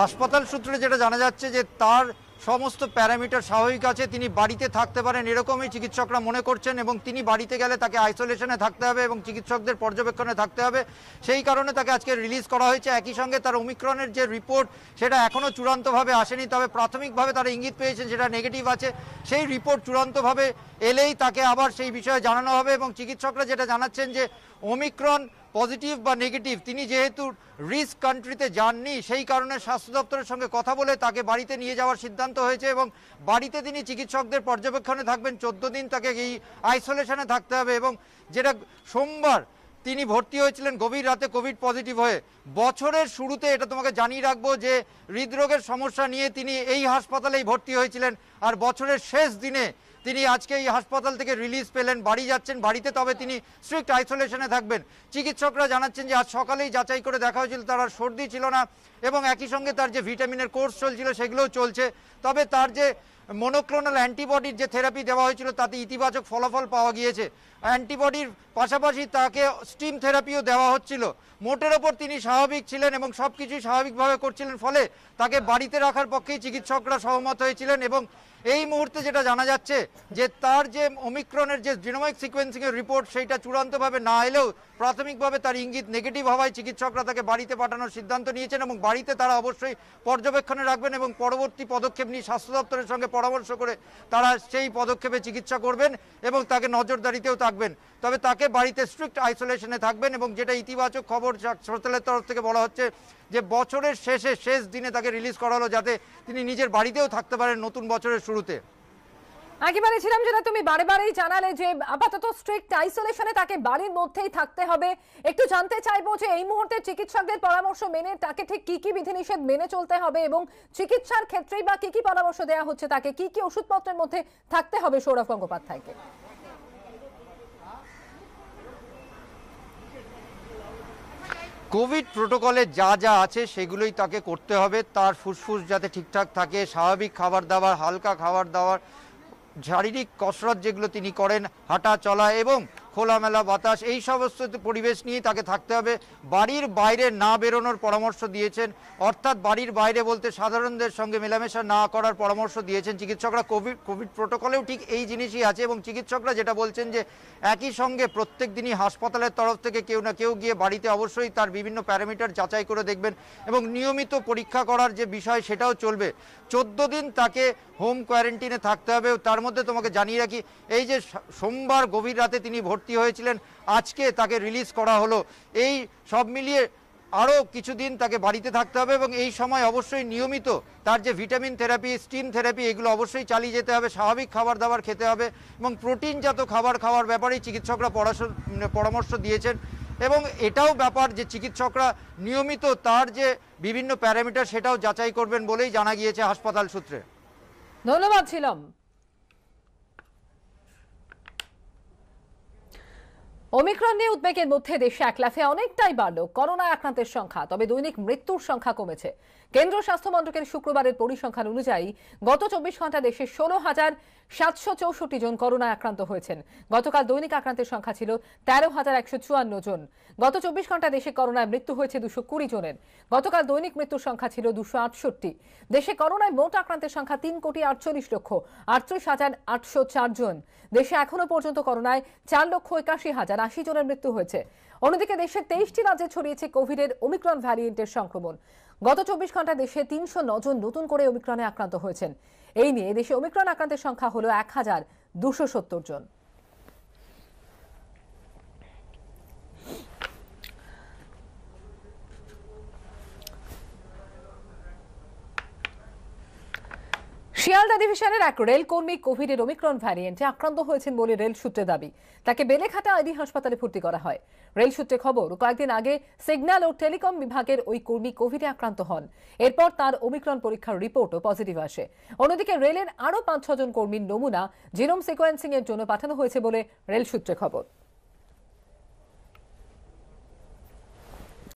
হাসপাতাল সূত্রে যেটা জানা যাচ্ছে যে তার সমস্ত প্যারামিটার স্বাভাবিক আছে তিনি বাড়িতে থাকতে পারেন এরকমই চিকিৎসকরা মনে করছেন এবং তিনি বাড়িতে গেলে তাকে আইসোলেশনে থাকতে হবে এবং চিকিৎসকদের পর্যবেক্ষণে থাকতে হবে সেই কারণে তাকে আজকে রিলিজ করা হয়েছে একই সঙ্গে তার ওমিক্রনের যে রিপোর্ট সেটা এখনও চূড়ান্তভাবে আসেনি তবে প্রাথমিকভাবে তারা ইঙ্গিত পেয়েছেন সেটা নেগেটিভ আছে সেই রিপোর্ট চূড়ান্তভাবে এলেই তাকে আবার সেই বিষয়ে জানানো হবে এবং চিকিৎসকরা যেটা জানাচ্ছেন যে ওমিক্রন পজিটিভ বা নেগেটিভ তিনি যেহেতু রিস্ক কান্ট্রিতে যাননি সেই কারণে স্বাস্থ্য দপ্তরের সঙ্গে কথা বলে তাকে বাড়িতে নিয়ে যাওয়ার সিদ্ধান্ত হয়েছে এবং বাড়িতে তিনি চিকিৎসকদের পর্যবেক্ষণে থাকবেন চোদ্দ দিন তাকে এই আইসোলেশনে থাকতে হবে এবং যেটা সোমবার তিনি ভর্তি হয়েছিলেন গভীর রাতে কোভিড পজিটিভ হয়ে বছরের শুরুতে এটা তোমাকে জানিয়ে রাখবো যে হৃদরোগের সমস্যা নিয়ে তিনি এই হাসপাতালেই ভর্তি হয়েছিলেন আর বছরের শেষ দিনে তিনি আজকে এই হাসপাতাল থেকে রিলিজ পেলেন বাড়ি যাচ্ছেন বাড়িতে তবে তিনি স্ট্রিক্ট আইসোলেশনে থাকবেন চিকিৎসকরা জানাচ্ছেন যে আজ সকালেই যাচাই করে দেখা হয়েছিল তার আর সর্দি ছিল না এবং একই সঙ্গে তার যে ভিটামিনের কোর্স চলছিল সেগুলোও চলছে তবে তার যে মনোক্লোনাল অ্যান্টিবডির যে থেরাপি দেওয়া হয়েছিল তাতে ইতিবাচক ফলাফল পাওয়া গিয়েছে অ্যান্টিবডির পাশাপাশি তাকে স্টিম থেরাপিও দেওয়া হচ্ছিল মোটের ওপর তিনি স্বাভাবিক ছিলেন এবং সব কিছুই স্বাভাবিকভাবে করছিলেন ফলে তাকে বাড়িতে রাখার পক্ষেই চিকিৎসকরা সহমত হয়েছিলেন এবং এই মুহূর্তে যেটা জানা যাচ্ছে যে তার যে ওমিক্রনের যে জিনোমিক সিকোয়েন্সিংয়ের রিপোর্ট সেইটা চূড়ান্তভাবে না এলেও প্রাথমিকভাবে তার ইঙ্গিত নেগেটিভ হওয়ায় চিকিৎসকরা তাকে বাড়িতে পাঠানোর সিদ্ধান্ত নিয়েছেন এবং বাড়িতে তারা অবশ্যই পর্যবেক্ষণে রাখবেন এবং পরবর্তী পদক্ষেপ নিয়ে স্বাস্থ্য দপ্তরের সঙ্গে পরামর্শ করে তারা সেই পদক্ষেপে চিকিৎসা করবেন এবং তাকে নজরদারিতেও থাকবেন তবে তাকে বাড়িতে স্ট্রিক্ট আইসোলেশনে থাকবেন এবং যেটা ইতিবাচক খবর সরতালের তরফ থেকে বলা হচ্ছে যে বছরের শেষে শেষ দিনে তাকে রিলিজ করা হলো যাতে তিনি নিজের বাড়িতেও থাকতে পারেন নতুন বছরের শুরুতে একেবারে ছিলাম যেটা তুমি বারে বারেই জানালে যে আপাতত স্ট্রিক্ট আইসোলেশনে তাকে বাড়ির মধ্যেই থাকতে হবে একটু জানতে চাইবো যে এই মুহূর্তে চিকিৎসকদের পরামর্শ মেনে তাকে ঠিক কি কি বিধিনিষেধ মেনে চলতে হবে এবং চিকিৎসার ক্ষেত্রে বা কি কি পরামর্শ দেওয়া হচ্ছে তাকে কি কি ওষুধপত্রের মধ্যে থাকতে হবে সৌরভ গঙ্গোপাধ্যায়কে কোভিড প্রোটোকলে যা যা আছে সেগুলোই তাকে করতে হবে তার ফুসফুস যাতে ঠিকঠাক থাকে স্বাভাবিক খাবার দাবার হালকা খাবার দাবার শারীরিক কসরত যেগুলো তিনি করেন হাঁটা চলা এবং খোলামেলা বাতাস এই সমস্ত পরিবেশ নিয়েই তাকে থাকতে হবে বাড়ির বাইরে না বেরোনোর পরামর্শ দিয়েছেন অর্থাৎ বাড়ির বাইরে বলতে সাধারণদের সঙ্গে মেলামেশা না করার পরামর্শ দিয়েছেন চিকিৎসকরা কোভিড কোভিড প্রোটোকলেও ঠিক এই জিনিসই আছে এবং চিকিৎসকরা যেটা বলছেন যে একই সঙ্গে প্রত্যেক দিনই হাসপাতালের তরফ থেকে কেউ না কেউ গিয়ে বাড়িতে অবশ্যই তার বিভিন্ন প্যারামিটার যাচাই করে দেখবেন এবং নিয়মিত পরীক্ষা করার যে বিষয় সেটাও চলবে চোদ্দ দিন তাকে হোম কোয়ারেন্টিনে থাকতে হবে তার মধ্যে তোমাকে জানিয়ে রাখি এই যে সোমবার গভীর রাতে তিনি ভোট ভর্তি হয়েছিলেন আজকে তাকে রিলিজ করা হলো এই সব মিলিয়ে আরও কিছুদিন তাকে বাড়িতে থাকতে হবে এবং এই সময় অবশ্যই নিয়মিত তার যে ভিটামিন থেরাপি স্টিম থেরাপি এগুলো অবশ্যই চালিয়ে যেতে হবে স্বাভাবিক খাবার দাবার খেতে হবে এবং প্রোটিনজাত খাবার খাওয়ার ব্যাপারেই চিকিৎসকরা মানে পরামর্শ দিয়েছেন এবং এটাও ব্যাপার যে চিকিৎসকরা নিয়মিত তার যে বিভিন্ন প্যারামিটার সেটাও যাচাই করবেন বলেই জানা গিয়েছে হাসপাতাল সূত্রে ধন্যবাদ ছিলাম অমিক্রন নিয়ে উদ্বেগের মধ্যে দেশে এক অনেকটাই বাড়ল করোনা আক্রান্তের সংখ্যা তবে দৈনিক মৃত্যুর সংখ্যা কমেছে কেন্দ্র স্বাস্থ্য শুক্রবারের পরিসংখ্যান অনুযায়ী গত চব্বিশ ঘন্টা দেশে ষোলো হাজার সাতশো চৌষট্টি জন করোনায় আক্রান্ত হয়েছেন গতকাল দৈনিক আক্রান্তের সংখ্যা ছিল তেরো হাজার একশো চুয়ান্ন জন গত চব্বিশ ঘন্টা দেশে করোনায় মৃত্যু হয়েছে দুশো কুড়ি জনের গতকাল দৈনিক মৃত্যুর সংখ্যা ছিল দুশো আটষট্টি দেশে করোনায় মোট আক্রান্তের সংখ্যা তিন কোটি আটচল্লিশ লক্ষ আটত্রিশ হাজার আটশো চার জন দেশে এখনো পর্যন্ত করোনায় চার লক্ষ একাশি হাজার আশি জনের মৃত্যু হয়েছে অন্যদিকে দেশে তেইশটি রাজ্যে ছড়িয়েছে কোভিডের ওমিক্রন ভ্যারিয়েন্টের সংক্রমণ গত চব্বিশ ঘন্টা দেশে তিনশো নজন নতুন করে ওমিক্রনে আক্রান্ত হয়েছেন এই নিয়ে দেশে ওমিক্রন আক্রান্তের সংখ্যা হল এক হাজার দুশো সত্তর জন শিয়ালদা ডিভিশনের এক রেলকর্মী কোভিডের ওমিক্রন ভ্যারিয়েন্টে আক্রান্ত হয়েছেন বলে রেল সূত্রে দাবি তাকে বেলেঘাটা আইডি হাসপাতালে ভর্তি করা হয় রেল সূত্রে খবর কয়েকদিন আগে সিগন্যাল ও টেলিকম বিভাগের ওই কর্মী কোভিডে আক্রান্ত হন এরপর তার ওমিক্রন পরীক্ষার রিপোর্টও পজিটিভ আসে অন্যদিকে রেলের আরও পাঁচ ছজন কর্মীর নমুনা জিনোম সিকোয়েন্সিং এর জন্য পাঠানো হয়েছে বলে রেল সূত্রে খবর